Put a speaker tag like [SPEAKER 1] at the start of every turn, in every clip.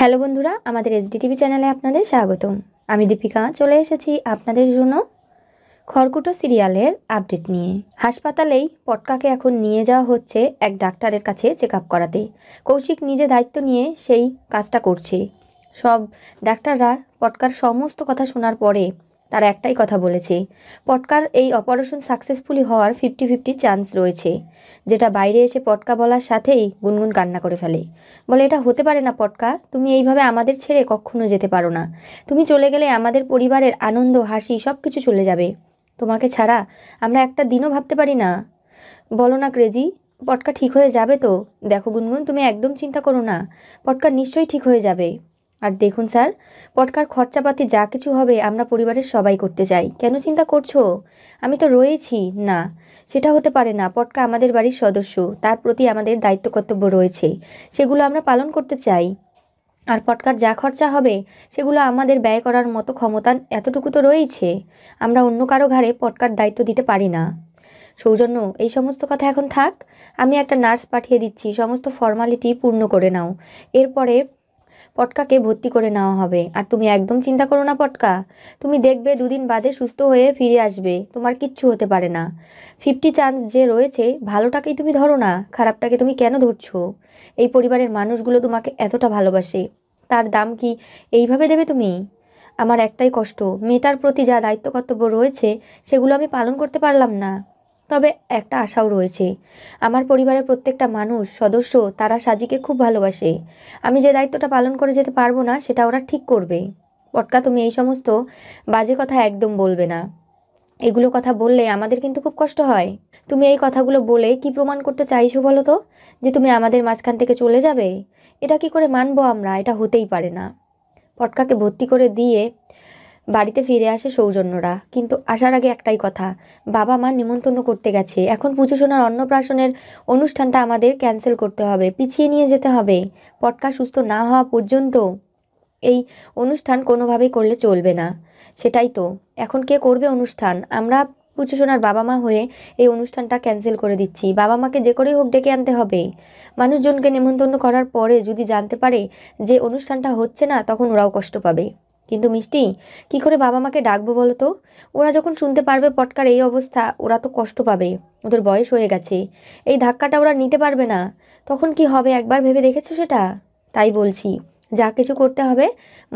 [SPEAKER 1] hello বন্ধুরা আমাদের TV চ্যানেলে আপনাদের স্বাগতম আমি দীপিকা চলে এসেছি আপনাদের জন্য খড়কুটো সিরিয়ালের আপডেট নিয়ে হাসপাতালেই পটকাকে এখন নিয়ে যাওয়া হচ্ছে এক ডাক্তারের কাছে চেক আপ করাতে কৌশিক নিজে দায়িত্ব নিয়ে সেই কাজটা করছে সব ডাক্তাররা পটকার সমস্ত কথা শোনার পরে তার একটাই কথা বলেছে পটকার এই অপারেশন সাকসেসফুলি হওয়ার ফিফটি ফিফটি চান্স রয়েছে যেটা বাইরে এসে পটকা বলার সাথেই গুনগুন কান্না করে ফেলে বলে এটা হতে পারে না পটকা তুমি এইভাবে আমাদের ছেড়ে কখনো যেতে পারো না তুমি চলে গেলে আমাদের পরিবারের আনন্দ হাসি সব কিছু চলে যাবে তোমাকে ছাড়া আমরা একটা দিনও ভাবতে পারি না বলো না ক্রেজি পটকা ঠিক হয়ে যাবে তো দেখো গুনগুন তুমি একদম চিন্তা করো না পটকা নিশ্চয়ই ঠিক হয়ে যাবে আর দেখুন স্যার পটকার খরচাপাতি যা কিছু হবে আমরা পরিবারের সবাই করতে চাই কেন চিন্তা করছো আমি তো রয়েছি না সেটা হতে পারে না পটকা আমাদের বাড়ির সদস্য তার প্রতি আমাদের দায়িত্ব কর্তব্য রয়েছে সেগুলো আমরা পালন করতে চাই আর পটকার যা খরচা হবে সেগুলো আমাদের ব্যয় করার মতো ক্ষমতা এতটুকু তো রয়েছে আমরা অন্য কারো ঘাড়ে পটকার দায়িত্ব দিতে পারি না সৌজন্য এই সমস্ত কথা এখন থাক আমি একটা নার্স পাঠিয়ে দিচ্ছি সমস্ত ফর্মালিটি পূর্ণ করে নাও এরপরে পটকাকে ভর্তি করে নেওয়া হবে আর তুমি একদম চিন্তা করো না পটকা তুমি দেখবে দুদিন বাদে সুস্থ হয়ে ফিরে আসবে তোমার কিচ্ছু হতে পারে না ফিফটি চান্স যে রয়েছে ভালোটাকেই তুমি ধরো না খারাপটাকে তুমি কেন ধরছো এই পরিবারের মানুষগুলো তোমাকে এতটা ভালোবাসে তার দাম কি এইভাবে দেবে তুমি আমার একটাই কষ্ট মেয়েটার প্রতি যা দায়িত্ব কর্তব্য রয়েছে সেগুলো আমি পালন করতে পারলাম না তবে একটা আশাও রয়েছে আমার পরিবারের প্রত্যেকটা মানুষ সদস্য তারা সাজিকে খুব ভালোবাসে আমি যে দায়িত্বটা পালন করে যেতে পারবো না সেটা ওরা ঠিক করবে পটকা তুমি এই সমস্ত বাজে কথা একদম বলবে না এগুলো কথা বললে আমাদের কিন্তু খুব কষ্ট হয় তুমি এই কথাগুলো বলে কি প্রমাণ করতে চাইছো বলো তো যে তুমি আমাদের মাঝখান থেকে চলে যাবে এটা কি করে মানবো আমরা এটা হতেই পারে না পটকাকে ভর্তি করে দিয়ে বাড়িতে ফিরে আসে সৌজন্যরা কিন্তু আসার আগে একটাই কথা বাবা মা নিমন্ত্রণ করতে গেছে এখন পুজো সোনার অন্নপ্রাশনের অনুষ্ঠানটা আমাদের ক্যান্সেল করতে হবে পিছিয়ে নিয়ে যেতে হবে পটকা সুস্থ না হওয়া পর্যন্ত এই অনুষ্ঠান কোনোভাবেই করলে চলবে না সেটাই তো এখন কে করবে অনুষ্ঠান আমরা পুজো সোনার বাবা মা হয়ে এই অনুষ্ঠানটা ক্যান্সেল করে দিচ্ছি বাবা মাকে যে করেই হোক ডেকে আনতে হবে মানুষজনকে নেমন্তন্ন করার পরে যদি জানতে পারে যে অনুষ্ঠানটা হচ্ছে না তখন ওরাও কষ্ট পাবে কিন্তু মিষ্টি কি করে বাবা মাকে ডাকবো বলো তো ওরা যখন শুনতে পারবে পটকার এই অবস্থা ওরা তো কষ্ট পাবে ওদের বয়স হয়ে গেছে এই ধাক্কাটা ওরা নিতে পারবে না তখন কি হবে একবার ভেবে দেখেছো সেটা তাই বলছি যা কিছু করতে হবে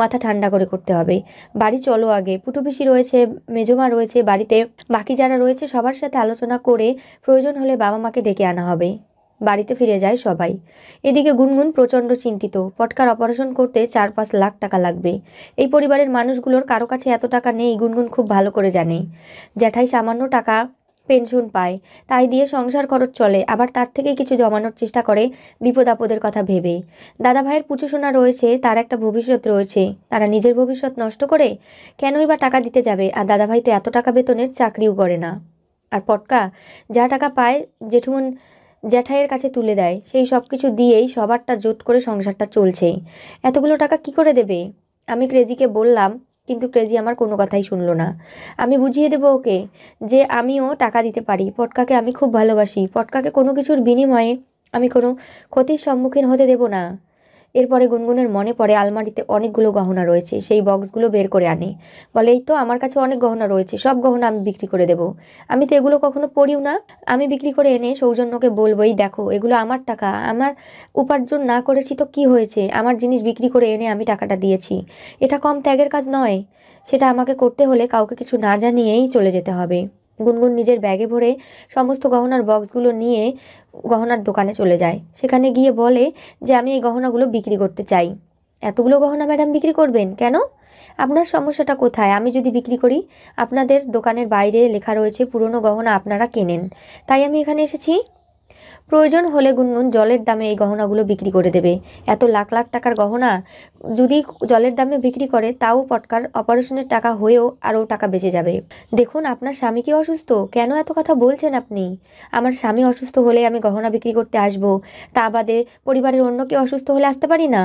[SPEAKER 1] মাথা ঠান্ডা করে করতে হবে বাড়ি চলো আগে পুটুপিসি রয়েছে মেজমা রয়েছে বাড়িতে বাকি যারা রয়েছে সবার সাথে আলোচনা করে প্রয়োজন হলে বাবা মাকে ডেকে আনা হবে বাড়িতে ফিরে যায় সবাই এদিকে গুনগুন প্রচণ্ড চিন্তিত পটকার অপারেশন করতে চার পাঁচ লাখ টাকা লাগবে এই পরিবারের মানুষগুলোর কারো কাছে এত টাকা নেই গুনগুন খুব ভালো করে জানে জ্যাঠাই সামান্য টাকা পেনশন পায় তাই দিয়ে সংসার খরচ চলে আবার তার থেকে কিছু জমানোর চেষ্টা করে বিপদ আপদের কথা ভেবে দাদা ভাইয়ের পুচুশোনা রয়েছে তার একটা ভবিষ্যৎ রয়েছে তারা নিজের ভবিষ্যৎ নষ্ট করে কেনই বা টাকা দিতে যাবে আর দাদা ভাই তো এত টাকা বেতনের চাকরিও করে না আর পটকা যা টাকা পায় জেঠুমন জ্যাঠাইয়ের কাছে তুলে দেয় সেই সব কিছু দিয়েই সবারটা জোট করে সংসারটা চলছেই এতগুলো টাকা কি করে দেবে আমি ক্রেজিকে বললাম কিন্তু ক্রেজি আমার কোনো কথাই শুনলো না আমি বুঝিয়ে দেবো ওকে যে আমিও টাকা দিতে পারি পটকাকে আমি খুব ভালোবাসি পটকাকে কোনো কিছুর বিনিময়ে আমি কোনো ক্ষতির সম্মুখীন হতে দেব না এরপরে গুনগুনের মনে পড়ে আলমারিতে অনেকগুলো গহনা রয়েছে সেই বক্সগুলো বের করে আনে বলে এই তো আমার কাছে অনেক গহনা রয়েছে সব গহনা আমি বিক্রি করে দেব আমি তো এগুলো কখনো পড়িও না আমি বিক্রি করে এনে সৌজন্যকে বলবো এই দেখো এগুলো আমার টাকা আমার উপার্জন না করেছি তো কি হয়েছে আমার জিনিস বিক্রি করে এনে আমি টাকাটা দিয়েছি এটা কম ত্যাগের কাজ নয় সেটা আমাকে করতে হলে কাউকে কিছু না জানিয়েই চলে যেতে হবে গুনগুন নিজের ব্যাগে ভরে সমস্ত গহনার বক্সগুলো নিয়ে গহনার দোকানে চলে যায় সেখানে গিয়ে বলে যে আমি এই গহনাগুলো বিক্রি করতে চাই এতগুলো গহনা ম্যাডাম বিক্রি করবেন কেন আপনার সমস্যাটা কোথায় আমি যদি বিক্রি করি আপনাদের দোকানের বাইরে লেখা রয়েছে পুরনো গহনা আপনারা কেনেন তাই আমি এখানে এসেছি প্রয়োজন হলে গুনগুন জলের দামে এই গহনাগুলো বিক্রি করে দেবে এত লাখ লাখ টাকার গহনা যদি জলের দামে বিক্রি করে তাও পটকার অপারেশনের টাকা হয়েও আরও টাকা বেঁচে যাবে দেখুন আপনার স্বামী কি অসুস্থ কেন এত কথা বলছেন আপনি আমার স্বামী অসুস্থ হলে আমি গহনা বিক্রি করতে আসব তা বাদে পরিবারের অন্য কেউ অসুস্থ হলে আসতে পারি না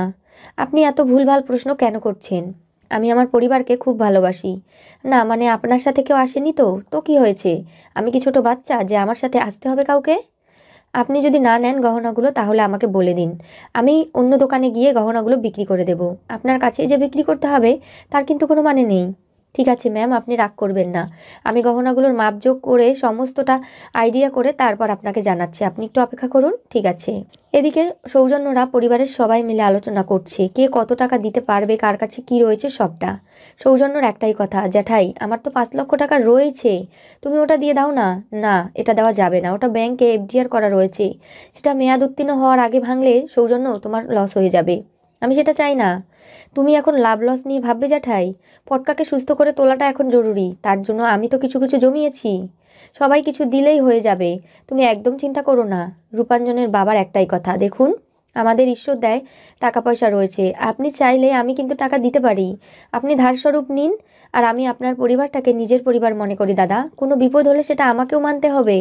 [SPEAKER 1] আপনি এত ভুলভাল প্রশ্ন কেন করছেন আমি আমার পরিবারকে খুব ভালোবাসি না মানে আপনার সাথে কেউ আসেনি তো তো কি হয়েছে আমি কি ছোট বাচ্চা যে আমার সাথে আসতে হবে কাউকে আপনি যদি না নেন গহনাগুলো তাহলে আমাকে বলে দিন আমি অন্য দোকানে গিয়ে গহনাগুলো বিক্রি করে দেব আপনার কাছে যে বিক্রি করতে হবে তার কিন্তু কোনো মানে নেই ঠিক আছে ম্যাম আপনি রাগ করবেন না আমি গহনাগুলোর মাপযোগ করে সমস্তটা আইডিয়া করে তারপর আপনাকে জানাচ্ছি আপনি একটু অপেক্ষা করুন ঠিক আছে এদিকে সৌজন্যরা পরিবারের সবাই মিলে আলোচনা করছে কে কত টাকা দিতে পারবে কার কাছে কি রয়েছে সবটা সৌজন্যর একটাই কথা জ্যাঠাই আমার তো পাঁচ লক্ষ টাকা রয়েছে তুমি ওটা দিয়ে দাও না না এটা দেওয়া যাবে না ওটা ব্যাংকে এফডিআর করা রয়েছে সেটা মেয়াদ উত্তীর্ণ হওয়ার আগে ভাঙলে সৌজন্য তোমার লস হয়ে যাবে আমি সেটা চাই না তুমি এখন লাভ লস নিয়ে ভাববে জ্যাঠাই পটকাকে সুস্থ করে তোলাটা এখন জরুরি তার জন্য আমি তো কিছু কিছু জমিয়েছি সবাই কিছু দিলেই হয়ে যাবে তুমি একদম চিন্তা করো না রূপাঞ্জনের বাবার একটাই কথা দেখুন আমাদের ঈশ্বর দেয় টাকা পয়সা রয়েছে আপনি চাইলে আমি কিন্তু টাকা দিতে পারি আপনি ধারস্বরূপ নিন আর আমি আপনার পরিবারটাকে নিজের পরিবার মনে করি দাদা কোনো বিপদ হলে সেটা আমাকেও মানতে হবে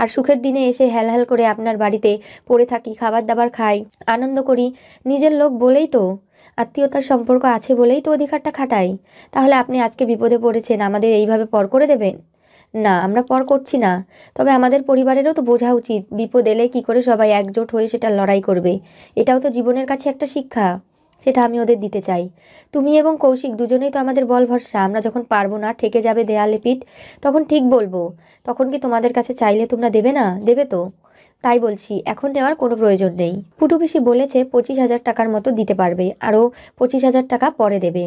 [SPEAKER 1] আর সুখের দিনে এসে হ্যাল করে আপনার বাড়িতে পড়ে থাকি খাবার দাবার খাই আনন্দ করি নিজের লোক বলেই তো আত্মীয়তার সম্পর্ক আছে বলেই তো অধিকারটা খাটাই তাহলে আপনি আজকে বিপদে পড়েছেন আমাদের এইভাবে পর করে দেবেন না আমরা পর করছি না তবে আমাদের পরিবারেরও তো বোঝা উচিত বিপদ এলে কী করে সবাই একজোট হয়ে সেটা লড়াই করবে এটাও তো জীবনের কাছে একটা শিক্ষা সেটা আমি ওদের দিতে চাই তুমি এবং কৌশিক দুজনেই তো আমাদের বল ভরসা আমরা যখন পারবো না ঠেকে যাবে দেয়ালে পিঠ তখন ঠিক বলবো তখন কি তোমাদের কাছে চাইলে তোমরা দেবে না দেবে তো তাই বলছি এখন নেওয়ার কোনো প্রয়োজন নেই পুটুপিসি বলেছে পঁচিশ হাজার টাকার মতো দিতে পারবে আরও পঁচিশ হাজার টাকা পরে দেবে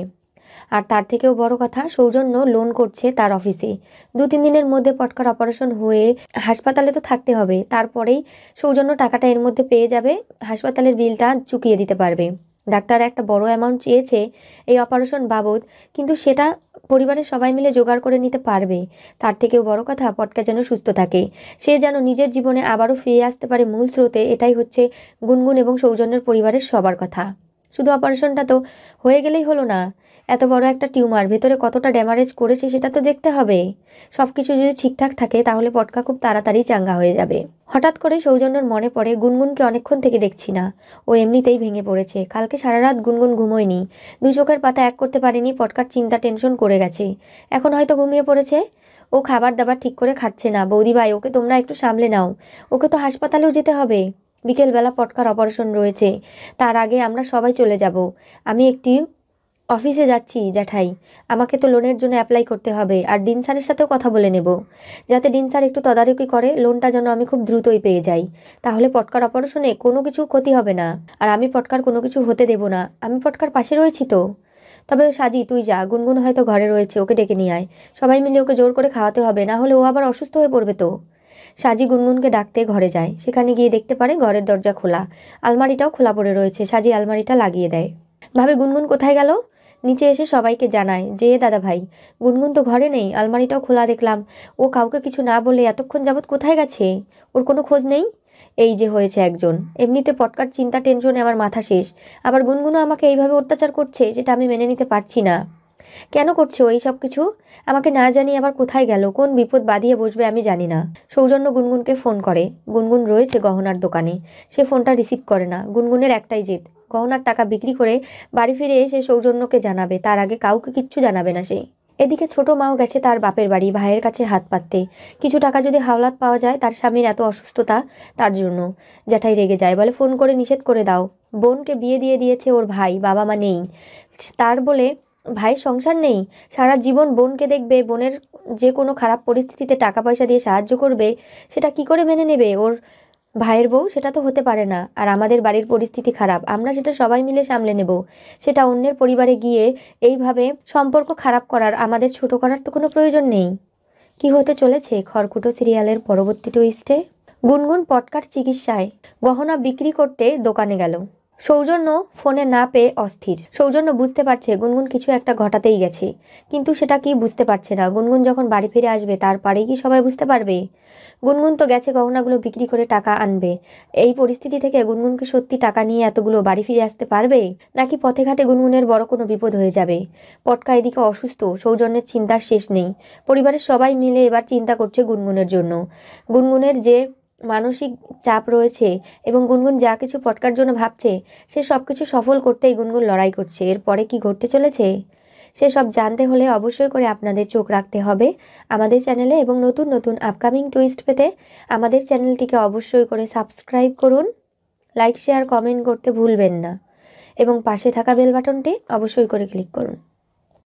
[SPEAKER 1] আর তার থেকেও বড় কথা সৌজন্য লোন করছে তার অফিসে দু তিন দিনের মধ্যে পটকার অপারেশন হয়ে হাসপাতালে তো থাকতে হবে তারপরেই সৌজন্য টাকাটা এর মধ্যে পেয়ে যাবে হাসপাতালের বিলটা চুকিয়ে দিতে পারবে ডাক্তার একটা বড় অ্যামাউন্ট চেয়েছে এই অপারেশন বাবদ কিন্তু সেটা পরিবারের সবাই মিলে জোগাড় করে নিতে পারবে তার থেকেও বড় কথা পটকা যেন সুস্থ থাকে সে যেন নিজের জীবনে আবারও ফিরে আসতে পারে মূল স্রোতে এটাই হচ্ছে গুনগুন এবং সৌজন্যের পরিবারের সবার কথা শুধু অপারেশনটা তো হয়ে গেলেই হলো না এত বড় একটা টিউমার ভেতরে কতটা ড্যামারেজ করেছে সেটা তো দেখতে হবে সব কিছু যদি ঠিকঠাক থাকে তাহলে পটকা খুব তাড়াতাড়ি চাঙ্গা হয়ে যাবে হঠাৎ করে সৌজন্যর মনে পড়ে গুনগুনকে অনেকক্ষণ থেকে দেখছি না ও এমনিতেই ভেঙে পড়েছে কালকে সারা রাত গুনগুন ঘুমোয়নি দু চোখের পাতা এক করতে পারেনি পটকার চিন্তা টেনশন করে গেছে এখন হয়তো ঘুমিয়ে পড়েছে ও খাবার দাবার ঠিক করে খাচ্ছে না বৌদি ভাই ওকে তোমরা একটু সামলে নাও ওকে তো হাসপাতালেও যেতে হবে বিকেলবেলা পটকার অপারেশন রয়েছে তার আগে আমরা সবাই চলে যাব আমি একটি অফিসে যাচ্ছি জ্যাঠাই আমাকে তো লোনের জন্য অ্যাপ্লাই করতে হবে আর ডিন স্যারের সাথেও কথা বলে নেব যাতে ডিন স্যার একটু তদারকি করে লোনটা যেন আমি খুব দ্রুতই পেয়ে যাই তাহলে পটকার অপারেশনে কোনো কিছু ক্ষতি হবে না আর আমি পটকার কোনো কিছু হতে দেব না আমি পটকার পাশে রয়েছি তো তবে সাজি তুই যা গুনগুন হয়তো ঘরে রয়েছে ওকে ডেকে নিয়ে আয় সবাই মিলে ওকে জোর করে খাওয়াতে হবে না হলে ও আবার অসুস্থ হয়ে পড়বে তো সাজি গুনগুনকে ডাকতে ঘরে যায় সেখানে গিয়ে দেখতে পারে ঘরের দরজা খোলা আলমারিটাও খোলা পড়ে রয়েছে সাজি আলমারিটা লাগিয়ে দেয় ভাবে গুনগুন কোথায় গেল নিচে এসে সবাইকে জানায় যে দাদা ভাই গুনগুন তো ঘরে নেই আলমারিটাও খোলা দেখলাম ও কাউকে কিছু না বলে এতক্ষণ যাবৎ কোথায় গেছে ওর কোনো খোঁজ নেই এই যে হয়েছে একজন এমনিতে পটকার চিন্তা টেনশনে আমার মাথা শেষ আবার গুনগুনও আমাকে এইভাবে অত্যাচার করছে যেটা আমি মেনে নিতে পারছি না কেন করছে ওই সব কিছু আমাকে না জানিয়ে আবার কোথায় গেল কোন বিপদ বাঁধিয়ে বসবে আমি জানি না সৌজন্য গুনগুনকে ফোন করে গুনগুন রয়েছে গহনার দোকানে সে ফোনটা রিসিভ করে না গুনগুনের একটাই জেদ গহনার টাকা বিক্রি করে বাড়ি ফিরে এসে সৌজন্যকে জানাবে তার আগে কাউকে কিচ্ছু জানাবে না সে এদিকে ছোট মাও গেছে তার বাপের বাড়ি ভাইয়ের কাছে হাত পাততে কিছু টাকা যদি হাওলাত পাওয়া যায় তার স্বামীর এত অসুস্থতা তার জন্য জ্যাঠাই রেগে যায় বলে ফোন করে নিষেধ করে দাও বোনকে বিয়ে দিয়ে দিয়েছে ওর ভাই বাবা মা নেই তার বলে ভাই সংসার নেই সারা জীবন বোনকে দেখবে বোনের যে কোনো খারাপ পরিস্থিতিতে টাকা পয়সা দিয়ে সাহায্য করবে সেটা কি করে মেনে নেবে ওর ভাইয়ের বউ সেটা তো হতে পারে না আর আমাদের বাড়ির পরিস্থিতি খারাপ আমরা সেটা সবাই মিলে সামলে নেব সেটা অন্যের পরিবারে গিয়ে এইভাবে সম্পর্ক খারাপ করার আমাদের ছোট করার তো কোনো প্রয়োজন নেই কি হতে চলেছে খড়কুটো সিরিয়ালের পরবর্তী টুইস্টে গুনগুন পটকার চিকিৎসায় গহনা বিক্রি করতে দোকানে গেল সৌজন্য ফোনে না পেয়ে অস্থির সৌজন্য বুঝতে পারছে গুনগুন কিছু একটা ঘটাতেই গেছে কিন্তু সেটা কি বুঝতে পারছে না গুনগুন যখন বাড়ি ফিরে আসবে তারপরেই কি সবাই বুঝতে পারবে গুনগুন তো গেছে গহনাগুলো বিক্রি করে টাকা আনবে এই পরিস্থিতি থেকে গুনগুনকে সত্যি টাকা নিয়ে এতগুলো বাড়ি ফিরে আসতে পারবে নাকি পথে ঘাটে গুনগুনের বড় কোনো বিপদ হয়ে যাবে পটকা এদিকে অসুস্থ সৌজন্যের চিন্তার শেষ নেই পরিবারের সবাই মিলে এবার চিন্তা করছে গুনগুনের জন্য গুনগুনের যে মানসিক চাপ রয়েছে এবং গুনগুন যা কিছু পটকার জন্য ভাবছে সে সব কিছু সফল করতেই গুনগুন লড়াই করছে এরপরে কি ঘটতে চলেছে সে সব জানতে হলে অবশ্যই করে আপনাদের চোখ রাখতে হবে আমাদের চ্যানেলে এবং নতুন নতুন আপকামিং টুইস্ট পেতে আমাদের চ্যানেলটিকে অবশ্যই করে সাবস্ক্রাইব করুন লাইক শেয়ার কমেন্ট করতে ভুলবেন না এবং পাশে থাকা বেল বাটনটি অবশ্যই করে ক্লিক করুন